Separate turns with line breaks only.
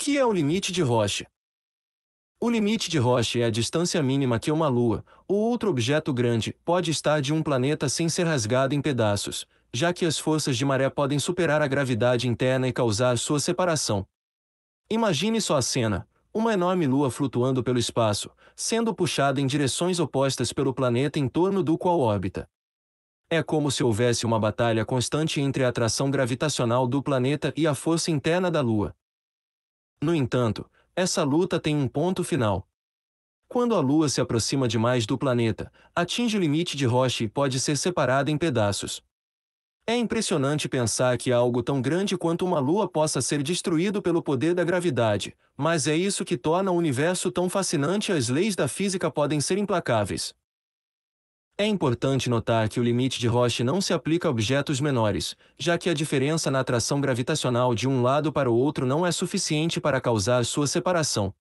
que é o limite de Roche? O limite de Roche é a distância mínima que uma lua, ou outro objeto grande, pode estar de um planeta sem ser rasgado em pedaços, já que as forças de maré podem superar a gravidade interna e causar sua separação. Imagine só a cena: uma enorme lua flutuando pelo espaço, sendo puxada em direções opostas pelo planeta em torno do qual orbita. É como se houvesse uma batalha constante entre a atração gravitacional do planeta e a força interna da Lua, no entanto, essa luta tem um ponto final. Quando a Lua se aproxima demais do planeta, atinge o limite de rocha e pode ser separada em pedaços. É impressionante pensar que algo tão grande quanto uma lua possa ser destruído pelo poder da gravidade, mas é isso que torna o universo tão fascinante as leis da física podem ser implacáveis. É importante notar que o limite de Roche não se aplica a objetos menores, já que a diferença na atração gravitacional de um lado para o outro não é suficiente para causar sua separação,